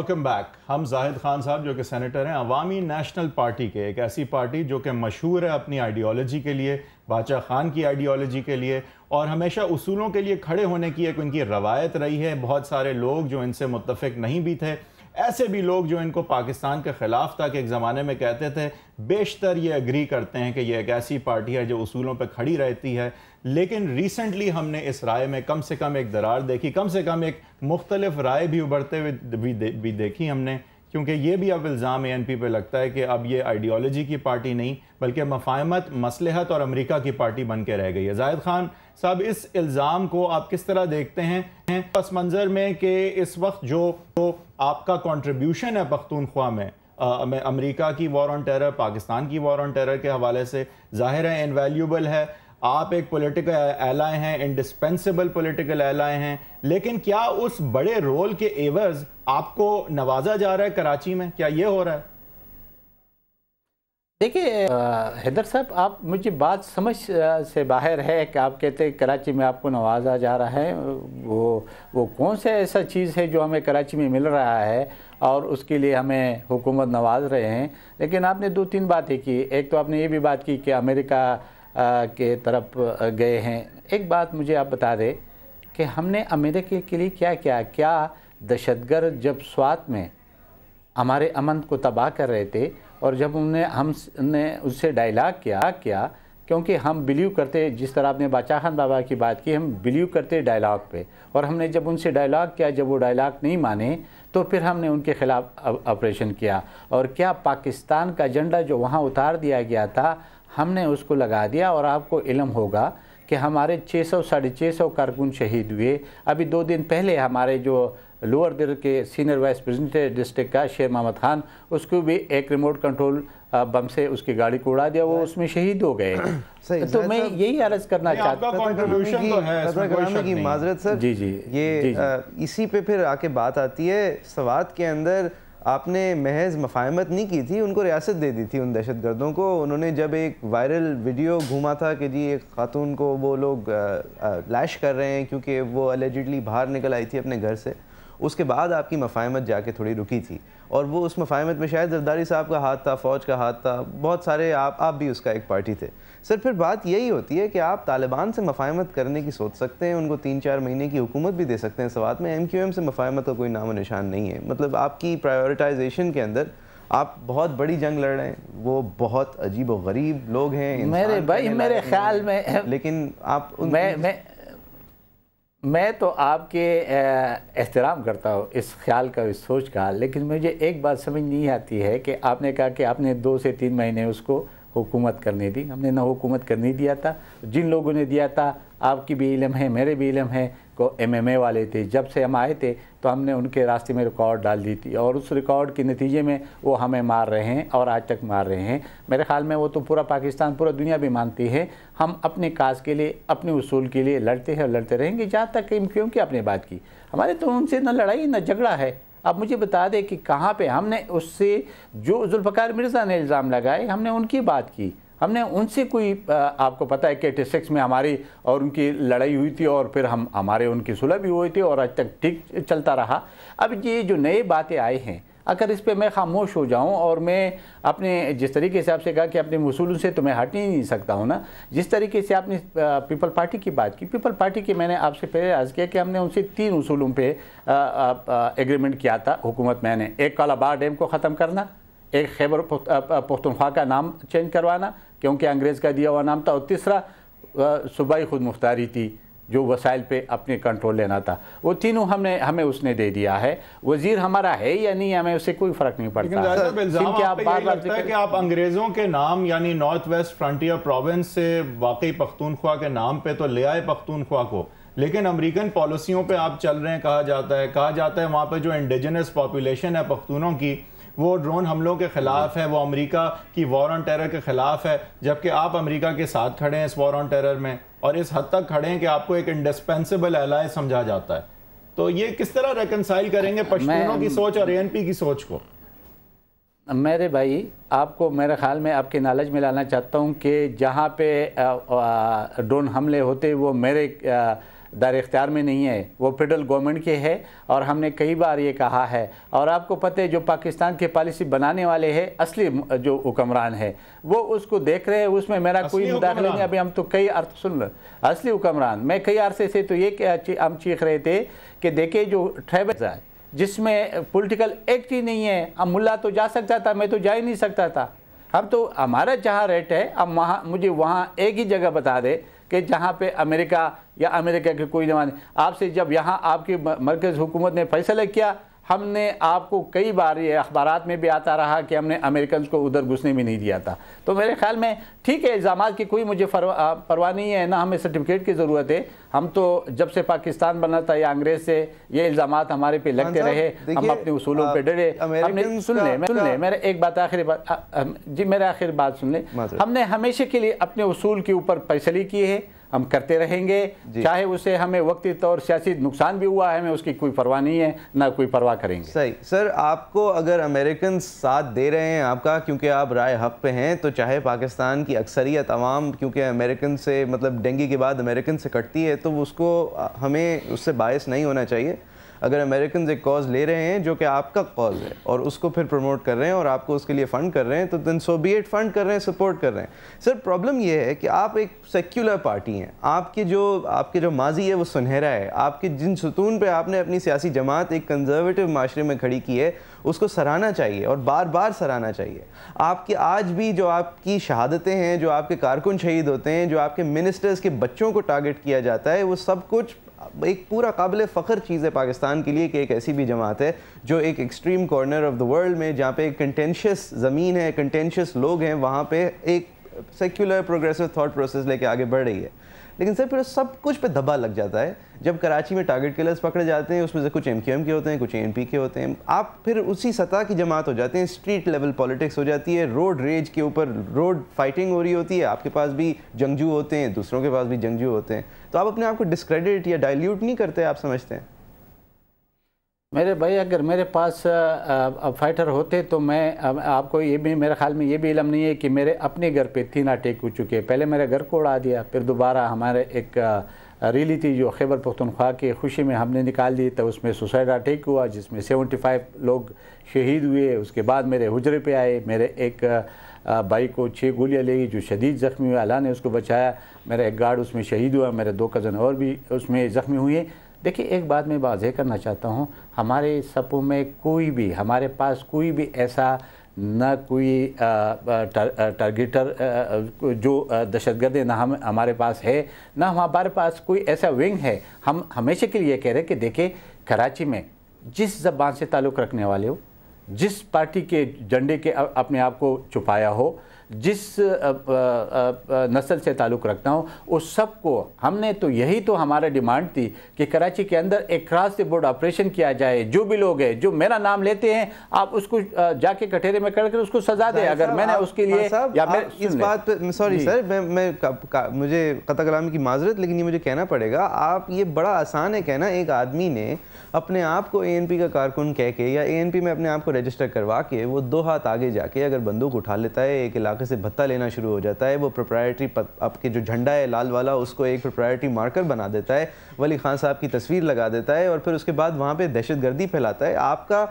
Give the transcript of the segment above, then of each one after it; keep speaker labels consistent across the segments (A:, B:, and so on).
A: welcome back हम जाहिद खान साहब जो कि सेनेटर हैं अवामी नेशनल पार्टी के एक ऐसी पार्टी जो कि मशहूर है अपनी आइडियोलॉजी के लिए बादशाह खान की आइडियोलॉजी के लिए और हमेशा उसूलों के लिए खड़े होने की एक उनकी रवायत रही है बहुत सारे लोग जो इनसे मुतफिक नहीं भी थे ऐसे भी लोग जो इनको पाकिस्तान के ख़िलाफ़ था कि एक ज़माने में कहते थे बेशतर ये एग्री करते हैं कि यह एक ऐसी पार्टी है जो असूलों पर खड़ी रहती है लेकिन रिसेंटली हमने इस राय में कम से कम एक दरार देखी कम से कम एक मुख्तलिफ राय भी उभरते हुए भी, दे, भी देखी हमने क्योंकि ये भी अब इल्ज़ाम एन पी पर लगता है कि अब ये आइडियोलॉजी की पार्टी नहीं बल्कि मफाहमत मसलहत और अमेरिका की पार्टी बन के रह गई है जाहिद खान साहब इस इल्ज़ाम को आप किस तरह देखते हैं पस मंज़र में कि इस वक्त जो तो आपका कॉन्ट्रीब्यूशन है पख्तूनख्वा में अमेरिका की वॉर ऑन टेरर पाकिस्तान की वॉर ऑन टेरर के हवाले से ज़ाहिर है इनवेल्यूबल है आप एक पॉलिटिकल एलाय हैं इंडिस्पेंसिबल पॉलिटिकल एलाय हैं लेकिन क्या उस बड़े रोल के एवज आपको नवाजा जा रहा है कराची में क्या ये हो रहा है देखिए हैदर साहब आप
B: मुझे बात समझ से बाहर है कि आप कहते हैं कराची में आपको नवाजा जा रहा है वो वो कौन सा ऐसा चीज़ है जो हमें कराची में मिल रहा है और उसके लिए हमें हुकूमत नवाज रहे हैं लेकिन आपने दो तीन बातें की एक तो आपने ये भी बात की कि अमेरिका के तरफ गए हैं एक बात मुझे आप बता दें कि हमने अमेरिके के लिए क्या क्या क्या दहशतगर्द जब स्वात में हमारे अमन को तबाह कर रहे थे और जब उनने हमने उससे डायलाग किया क्या क्योंकि हम बिलीव करते जिस तरह आपने बादशाह खान बाबा की बात की हम बिलीव करते डायलाग पे और हमने जब उनसे डायलाग किया जब वो डायलाग नहीं माने तो फिर हमने उनके ख़िलाफ़ ऑपरेशन किया और क्या पाकिस्तान का एजेंडा जो वहाँ उतार दिया गया था हमने उसको लगा दिया और आपको इलम होगा कि हमारे 600 सौ साढ़े छः सौ कारकुन शहीद हुए अभी दो दिन पहले हमारे जो लोअर दिल के सीनियर वाइस प्रेसिडेंट डिस्ट्रिक्ट का शेर मोहम्मद खान उसको भी एक रिमोट कंट्रोल बम से उसकी गाड़ी को उड़ा दिया वो उसमें शहीद हो गए तो मैं यही अर्ज करना चाहता हूँ तो
C: इसी पे फिर आके बात आती है सवाद के अंदर आपने महज मफाहमत नहीं की थी उनको रियासत दे दी थी उन दहशत गर्दों को उन्होंने जब एक वायरल वीडियो घूमा था कि जी एक खातून को वो लोग लैश कर रहे हैं क्योंकि वो अलजिडली बाहर निकल आई थी अपने घर से उसके बाद आपकी मफाहमत जाके थोड़ी रुकी थी और वो उस मुफाहमत में शायद जरदारी साहब का हाथ था फ़ौज का हाथ था बहुत सारे आप आप भी उसका एक पार्टी थे सर फिर बात यही होती है कि आप तालिबान से मफाहमत करने की सोच सकते हैं उनको तीन चार महीने की हुकूमत भी दे सकते हैं सवात में एम क्यू एम से मफाहमत का कोई नामो निशान नहीं है मतलब आपकी प्रायोरिटाइजेशन के अंदर आप बहुत बड़ी जंग लड़ रहे हैं वो बहुत अजीब और गरीब लोग हैं मेरे भाई मेरे ख्याल में लेकिन आप मैं मैं मैं तो
B: आपके एहतराम करता हूँ इस ख्याल का इस सोच का लेकिन मुझे एक बात समझ नहीं आती है कि आपने कहा कि आपने दो से तीन महीने उसको हुकूमत करने दी हमने ना हुकूमत करने दिया था जिन लोगों ने दिया था आपकी भी इलम है मेरे भी इलम है को एमएमए वाले थे जब से हम आए थे तो हमने उनके रास्ते में रिकॉर्ड डाल दी थी और उस रिकॉर्ड के नतीजे में वो हमें मार रहे हैं और आज तक मार रहे हैं मेरे ख्याल में वो तो पूरा पाकिस्तान पूरा दुनिया भी मानती है हम अपने काज के लिए अपने उसूल के लिए लड़ते हैं और लड़ते रहेंगे जहाँ तक क्योंकि आपने बात की हमारे तो उनसे ना लड़ाई ना झगड़ा है अब मुझे बता दें कि कहाँ पर हमने उससे जो जुल्फ़ार मिर्ज़ा ने इल्ज़ाम लगाए हमने उनकी बात की हमने उनसे कोई आपको पता है कि सिक्स में हमारी और उनकी लड़ाई हुई थी और फिर हम हमारे उनकी सुलह भी हुई थी और आज तक ठीक चलता रहा अब ये जो नए बातें आए हैं अगर इस पर मैं खामोश हो जाऊं और मैं अपने जिस तरीके से आपसे कहा कि अपने वसूलों से तो मैं हट ही नहीं सकता हूं ना जिस तरीके से आपने पीपल पार्टी की बात की पीपल पार्टी की मैंने आपसे पहले आज किया कि हमने उनसे तीन उसूलों पे एग्रीमेंट किया था हुकूमत मैंने एक कालाबार डैम को ख़त्म करना एक खैबर पुख्तनख्वा का नाम चेंज करवाना क्योंकि अंग्रेज़ का दिया हुआ नाम था और तीसरा सूबाई खुद मुख्तारी थी जो वसाइल पे अपने कंट्रोल लेना था वो तीनों हमने हमें उसने दे दिया है वजीर हमारा है या नहीं हमें उससे कोई फर्क नहीं पड़ता है
A: कि आप अंग्रेजों के नाम यानी नॉर्थ वेस्ट फ्रंटियर प्रोविंस से वाकई पख्तूनख्वा के नाम पे तो ले आए पख्तूनख्वा को लेकिन अमेरिकन पॉलिसियों पे आप चल रहे हैं कहा जाता है कहा जाता है वहाँ पर जो इंडिजिनस पॉपुलेशन है पख्तूनों की वो ड्रोन हमलों के ख़िलाफ़ है वो अमेरिका की वॉर ऑन टेरर के ख़िलाफ़ है जबकि आप अमेरिका के साथ खड़े हैं इस वॉर ऑन टेरर में और इस हद तक खड़े हैं कि आपको एक इंडिस्पेंसिबल एलाय समझा जाता है तो ये किस तरह रेकनसाइल करेंगे पश्चिमों की सोच और ए की सोच को
B: मेरे भाई आपको मेरे ख्याल में आपके नॉलेज में लाना चाहता हूँ कि जहाँ पे ड्रोन हमले होते वो मेरे आ, दर इख्तियार में नहीं है वो फेडरल गवर्नमेंट के है और हमने कई बार ये कहा है और आपको पता है जो पाकिस्तान की पॉलिसी बनाने वाले है असली जो हुक्मरान है वो उसको देख रहे हैं उसमें मेरा कोई मुदाखला नहीं अभी हम तो कई अर्थ सुन लो असली हुक्मरान मैं कई अरसे से तो ये हम चीख रहे थे कि देखिए जो ट्रेवल जिसमें पोलिटिकल एक्ट ही नहीं है अब मुला तो जा सकता था मैं तो जा ही नहीं सकता था हम तो हमारा जहाँ रेट है अब वहाँ मुझे वहाँ एक ही जगह बता दे कि जहाँ पे अमेरिका या अमेरिका के कोई जमाने आपसे जब यहाँ आपकी मरकज़ हुकूमत ने फैसला किया हमने आपको कई बार ये अखबार में भी आता रहा कि हमने अमेरिकन को उधर घुसने भी नहीं दिया था तो मेरे ख्याल में ठीक है इल्ज़ाम की कोई मुझे परवाह नहीं है ना हमें सर्टिफिकेट की ज़रूरत है हम तो जब से पाकिस्तान बना था या अंग्रेज़ से ये इल्ज़ाम हमारे पे लगते रहे हम अपने उसूलों पर डरे हमने सुन लें सुन लें मेरा एक बात आखिरी बात जी मेरा आखिर बात सुन लें हमने हमेशा के लिए अपने उसूल के ऊपर फैसली की है हम करते रहेंगे चाहे उसे हमें वक्ती तौर सियासी नुकसान
C: भी हुआ है हमें उसकी कोई परवाह नहीं है ना कोई परवाह करेंगे सही सर आपको अगर अमेरिकन साथ दे रहे हैं आपका क्योंकि आप राय हक पे हैं तो चाहे पाकिस्तान की अक्सरियत आवाम क्योंकि अमेरिकन से मतलब डेंगी के बाद अमेरिकन से कटती है तो उसको हमें उससे बायस नहीं होना चाहिए अगर अमेरिकन एक कॉज ले रहे हैं जो कि आपका कॉज है और उसको फिर प्रमोट कर रहे हैं और आपको उसके लिए फ़ंड कर रहे हैं तो दिन एट फंड कर रहे हैं सपोर्ट कर रहे हैं सर प्रॉब्लम यह है कि आप एक सेक्युलर पार्टी हैं आपकी जो आपके जो माजी है वो सुनहरा है आपके जिन सतून पर आपने अपनी सियासी जमात एक कंजर्वेटिव माशरे में खड़ी की है उसको सराहना चाहिए और बार बार सराहना चाहिए आपकी आज भी जो आपकी शहादतें हैं जो आपके कारकुन शहीद होते हैं जो आपके मिनिस्टर्स के बच्चों को टारगेट किया जाता है वो सब कुछ एक पूरा काबिल फ़ख्र चीज़ है पाकिस्तान के लिए कि एक ऐसी भी जमात है जो एक extreme corner of the world में जहाँ पे कंटेंशियस ज़मीन है कंटेंशियस लोग हैं वहाँ पे एक सेक्युलर प्रोग्रेसिव थाट प्रोसेस लेके आगे बढ़ रही है लेकिन सर फिर सब कुछ पे दबा लग जाता है जब कराची में टारगेट किलर्स पकड़े जाते हैं उसमें से कुछ एम के होते हैं कुछ एन के होते हैं आप फिर उसी सतह की जमात हो जाते हैं स्ट्रीट लेवल पॉलिटिक्स हो जाती है रोड रेज के ऊपर रोड फाइटिंग हो रही होती है आपके पास भी जंगजू होते हैं दूसरों के पास भी जंगजू होते हैं तो आप अपने आप को डिस्क्रेडिट या डायल्यूट नहीं करते आप समझते हैं मेरे भाई अगर मेरे पास फाइटर होते तो
B: मैं आपको ये भी मेरे ख्याल में ये भी इलम नहीं है कि मेरे अपने घर पे तीन अटैक हो चुके पहले मेरे घर को उड़ा दिया फिर दोबारा हमारे एक रैली थी जो खैबर पख्तनख्वा की खुशी में हमने निकाल दी तो उसमें सुसाइड अटैक हुआ जिसमें 75 लोग शहीद हुए उसके बाद मेरे हजरे पे आए मेरे एक भाई को छः गोलियां गई जो शदीद ज़ख्मी हुए अल्लाह ने उसको बचाया मेरा एक गार्ड उसमें शहीद हुआ मेरे दो कज़न और भी उसमें ज़ख्मी हुए देखिए एक बात मैं वाजह करना चाहता हूँ हमारे सपों में कोई भी हमारे पास कोई भी ऐसा ना कोई टारगेटर जो दहशतगर्द ना हम हमारे पास है ना हमारे पास कोई ऐसा विंग है हम हमेशा के लिए कह रहे हैं कि देखें कराची में जिस जबान से ताल्लुक़ रखने वाले हो जिस पार्टी के झंडे के अपने आप को छुपाया हो जिस नस्ल से ताल्लुक़ रखता हूँ उस सब को हमने तो यही तो हमारा डिमांड थी कि कराची के अंदर एक क्रॉस द बोर्ड ऑपरेशन किया जाए जो भी लोग हैं जो मेरा नाम लेते हैं आप उसको जाके कटेरे में करके उसको सजा दें अगर मैंने उसके लिए या इस बात पर
C: सॉरी सर मैं मैं का, का, मुझे कता कलामी की माजरत लेकिन ये मुझे कहना पड़ेगा आप ये बड़ा आसान है कहना एक आदमी ने अपने आप को ए का कारकुन कह के या ए में अपने आप को रजिस्टर करवा के वो दो हाथ आगे जाके अगर बंदूक उठा लेता है एक इलाके इलाके से भत्ता लेना शुरू हो जाता है वो प्रोप्राइटरी आपके जो झंडा है लाल वाला उसको एक प्रोप्राइटरी मार्कर बना देता है वली खान साहब की तस्वीर लगा देता है और फिर उसके बाद वहाँ पर दहशतगर्दी फैलाता है आपका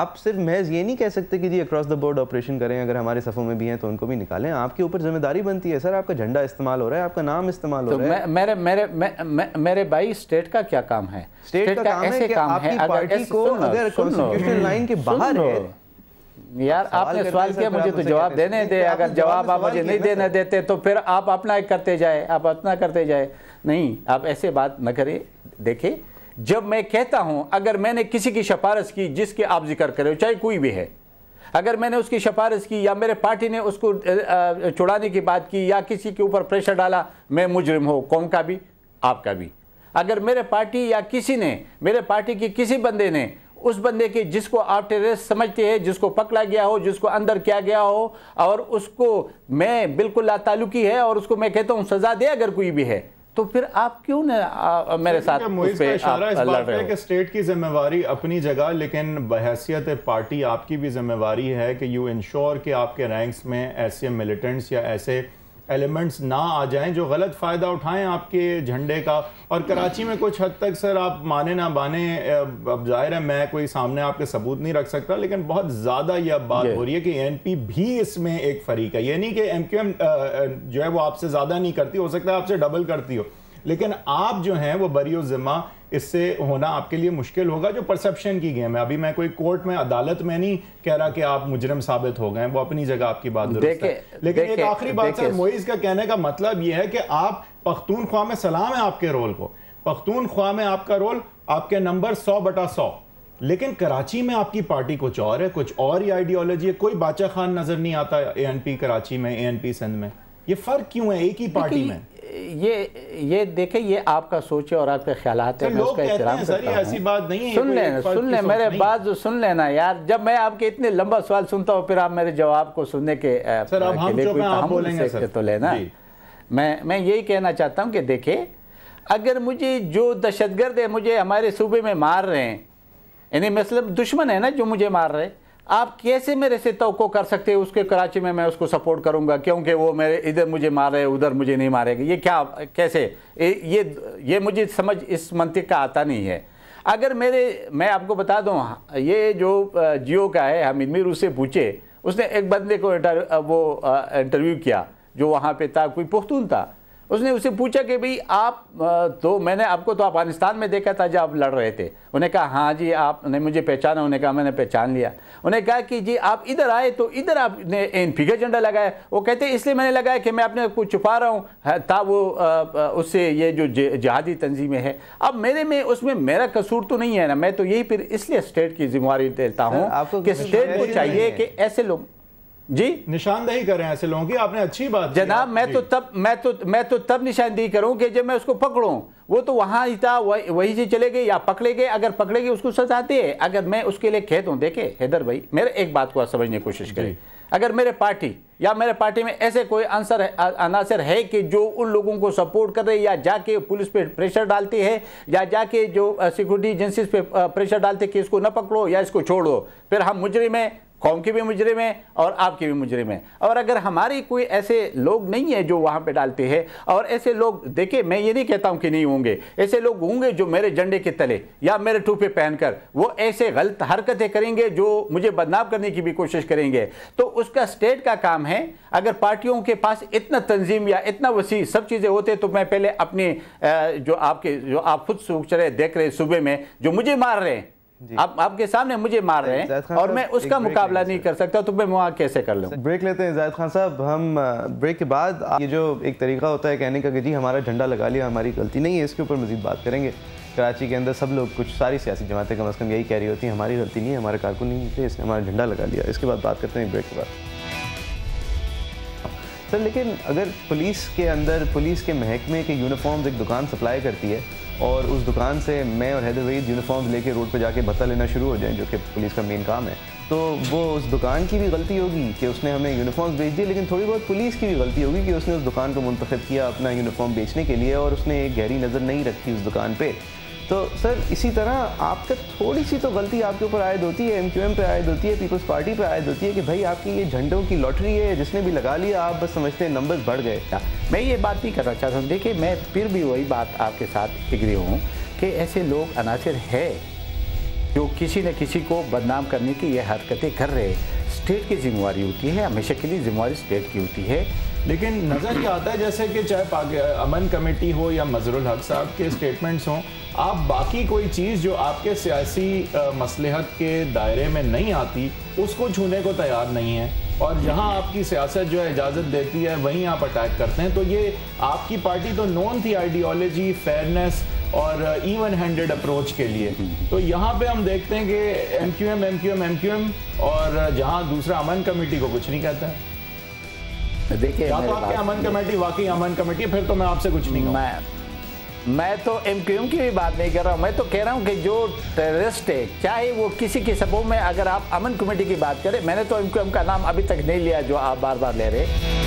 C: आप सिर्फ महज ये नहीं कह सकते कि जी अक्रॉस द बोर्ड ऑपरेशन करें अगर हमारे सफ़ों में भी हैं तो उनको भी निकालें आपके ऊपर जिम्मेदारी बनती है सर आपका झंडा इस्तेमाल हो रहा है आपका नाम इस्तेमाल तो हो रहा है मैं, मेरे मेरे मैं, मेरे भाई स्टेट का क्या काम है स्टेट, स्टेट का, का काम है कि काम आपकी है, पार्टी को अगर कॉन्स्टिट्यूशनल लाइन के बाहर है
B: यार आपने सवाल किया मुझे तो जवाब देने दे अगर जवाब आप मुझे नहीं देने देते तो फिर आप अपना करते जाए आप अपना करते जाए नहीं आप ऐसे बात न करें देखें जब मैं कहता हूं अगर मैंने किसी की सिफारिश की जिसके आप जिक्र करें चाहे कोई भी है अगर मैंने उसकी सिफारिश की या मेरे पार्टी ने उसको छुड़ाने की बात की या किसी के ऊपर प्रेशर डाला मैं मुजरिम हूँ कौम का भी आपका भी अगर मेरे पार्टी या किसी ने मेरे पार्टी की किसी बंदे ने उस बंदे के जिसको आप टेररिस्ट समझते हैं जिसको पकड़ा गया हो जिसको अंदर किया गया हो और उसको मैं बिल्कुल लातालुकी है और उसको मैं कहता हूँ सजा दे अगर कोई भी है तो फिर आप क्यों ना मेरे साथ कि
A: स्टेट की जिम्मेवारी अपनी जगह लेकिन बहसीत पार्टी आपकी भी जिम्मेवारी है कि यू इंश्योर कि आपके रैंक्स में ऐसे मिलिटेंट्स या ऐसे एलिमेंट्स ना आ जाएं जो गलत फ़ायदा उठाएं आपके झंडे का और कराची में कुछ हद तक सर आप माने ना माने अब जाहिर है मैं कोई सामने आपके सबूत नहीं रख सकता लेकिन बहुत ज़्यादा यह अब बात हो रही है कि एन पी भी इसमें एक फरीक है यानी कि एम क्यू एम जो है वो आपसे ज़्यादा नहीं करती हो सकता है आपसे डबल करती हो लेकिन आप जो हैं वो बरी ज़िम्मा इससे होना आपके लिए मुश्किल होगा जो परसेप्शन की गेम है अभी मैं कोई कोर्ट में अदालत में नहीं कह रहा कि आप मुजरम साबित हो गए वो अपनी जगह आपकी बात दुरुस्त है लेकिन एक आखिरी बात सर मोईज का कहने का मतलब ये है कि आप पख्तूनख्वा में सलाम है आपके रोल को पख्तूनख्वा में आपका रोल आपके नंबर सौ बटा सौ लेकिन कराची में आपकी पार्टी कुछ और है कुछ और ही आइडियोलॉजी है कोई बाचा खान नजर नहीं आता एएनपी कराची में ए सिंध में ये फर्क क्यों है एक ही पार्टी में
B: ये ये देखे ये आपका सोचे और आपके ख्याल है उसका एहतराम ऐसी बात सुन लेना सुन लें मेरे बात जो सुन लेना यार जब मैं आपके इतने लंबा सवाल सुनता हूँ फिर आप मेरे जवाब को सुनने के, लिए कोई तो लेना मैं मैं यही कहना चाहता हूँ कि देखे अगर मुझे जो दहशतगर्द है मुझे हमारे सूबे में मार रहे हैं यानी मतलब दुश्मन है ना जो मुझे मार रहे हैं आप कैसे मेरे से तो कर सकते हैं उसके कराची में मैं उसको सपोर्ट करूंगा क्योंकि वो मेरे इधर मुझे मारे उधर मुझे नहीं मारेगा ये क्या कैसे ये ये मुझे समझ इस मंतिक का आता नहीं है अगर मेरे मैं आपको बता दूं ये जो जियो का है हम मीर उससे पूछे उसने एक बंदे को इंटर, वो इंटरव्यू किया जो वहाँ पे था कोई पुख्तून था उसने उसे पूछा कि भाई आप तो मैंने आपको तो अफगानिस्तान में देखा था जब आप लड़ रहे थे उन्हें कहा हाँ जी आपने मुझे पहचाना उन्हें कहा मैंने पहचान लिया उन्हें कहा कि जी आप इधर आए तो इधर आपने पी का झंडा लगाया वो कहते इसलिए मैंने लगाया कि मैं अपने को छुपा रहा हूँ ता हाँ, वो उससे ये जो जहादी तंजीमें हैं अब मेरे में उसमें मेरा कसूर तो नहीं है ना मैं तो यही फिर इसलिए स्टेट की जिम्मेवारी देता हूँ कि स्टेट तो को चाहिए कि ऐसे लोग
A: जी निशानदेही करें ऐसे लोगों की आपने अच्छी बात जनाब मैं तो तब मैं तो
B: मैं तो तब निशानदेही करूं कि जब मैं उसको पकड़ूं वो तो वहां ही था वही वहीं से चले गए या पकड़े गए अगर पकड़े गए उसको सजा दे अगर मैं उसके लिए खेत हूं देखे हैदर भाई मेरे एक बात को समझने की कोशिश करें अगर मेरे पार्टी या मेरे पार्टी में ऐसे कोई आंसर अनासर है कि जो उन लोगों को सपोर्ट कर रहे या जाके पुलिस पे प्रेशर डालती है या जाके जो सिक्योरिटी एजेंसीज पे प्रेशर डालते कि इसको न पकड़ो या इसको छोड़ो फिर हम मुजरिम में कौम के भी मुजरे में और आपके भी मुजरे में और अगर हमारे कोई ऐसे लोग नहीं है जो वहाँ पर डालते हैं और ऐसे लोग देखे मैं ये नहीं कहता हूँ कि नहीं होंगे ऐसे लोग होंगे जो मेरे झंडे के तले या मेरे टूपे पहनकर वो ऐसे गलत हरकतें करेंगे जो मुझे बदनाम करने की भी कोशिश करेंगे तो उसका स्टेट का काम है अगर पार्टियों के पास इतना तंजीम या इतना वसी सब चीज़ें होते तो मैं पहले अपने जो आपके जो आप खुद सोच रहे देख रहे सूबे में जो मुझे मार रहे हैं आप आपके सामने मुझे मार रहे हैं और मैं उसका मुकाबला नहीं कर सकता तो मैं वहाँ कैसे कर लूँ
C: ब्रेक लेते हैं जायद खान साहब हम ब्रेक के बाद ये जो एक तरीका होता है कहने का कि जी हमारा झंडा लगा लिया हमारी गलती नहीं है इसके ऊपर मजीद बात करेंगे कराची के अंदर सब लोग कुछ सारी सियासी जमातें कम अज़ कम यही कह रही होती हैं हमारी गलती नहीं है हमारे कारकुन नहीं थे इसने हमारा झंडा लगा लिया इसके बाद बात करते हैं ब्रेक के बाद सर लेकिन अगर पुलिस के अंदर पुलिस के महकमे के यूनिफॉर्म्स एक दुकान सप्लाई करती है और उस दुकान से मैं और हैदर वहीद यूनिफॉर्म लेके रोड पे जाके भत्ता लेना शुरू हो जाएं जो कि पुलिस का मेन काम है तो वो उस दुकान की भी गलती होगी कि उसने हमें यूनिफॉर्म बेच दिए लेकिन थोड़ी बहुत पुलिस की भी गलती होगी कि उसने उस दुकान को मुंतखब किया अपना यूनिफॉर्म बेचने के लिए और उसने एक गहरी नज़र नहीं रखी उस दुकान पर तो सर इसी तरह आपका थोड़ी सी तो गलती आपके ऊपर आयद होती है एम पे आयद होती है पीपल्स पार्टी पे आयद होती है कि भाई आपकी ये झंडों की लॉटरी है जिसने भी लगा लिया आप बस समझते हैं नंबर बढ़ गए क्या हाँ, मैं ये बात
B: नहीं करना चाहता हूँ देखिए मैं फिर भी वही बात आपके साथ एग्री हूँ कि ऐसे लोग अनासर है जो किसी न किसी को बदनाम करने की ये हरकतें कर रहे स्टेट की जिम्मेवारी होती है हमेशा के लिए जिम्मेवारी स्टेट की होती है लेकिन
A: नज़र क्या आता है जैसे कि चाहे अमन कमेटी हो या मजरुल हक साहब के स्टेटमेंट्स हों आप बाकी कोई चीज़ जो आपके सियासी मसलहत के दायरे में नहीं आती उसको छूने को तैयार नहीं है और जहां आपकी सियासत जो है इजाज़त देती है वहीं आप अटैक करते हैं तो ये आपकी पार्टी तो नॉन थी आइडियोलॉजी फेयरनेस और इवन हैंडेड अप्रोच के लिए तो यहाँ पे हम देखते हैं कि M Q M M Q M M Q M और जहाँ दूसरा अमन कमेटी को कुछ नहीं कहता है
B: देखिए या तो आपके अमन
A: कमेटी वाकई अमन कमेटी फिर तो मैं आपसे कुछ नहीं मैं मैं तो एम क्यू की भी बात नहीं कर रहा हूँ मैं तो कह रहा हूँ कि
B: जो टेररिस्ट है चाहे वो किसी के सबों में अगर आप अमन कमेटी की बात करें मैंने तो एम का नाम अभी तक नहीं लिया जो आप बार बार ले रहे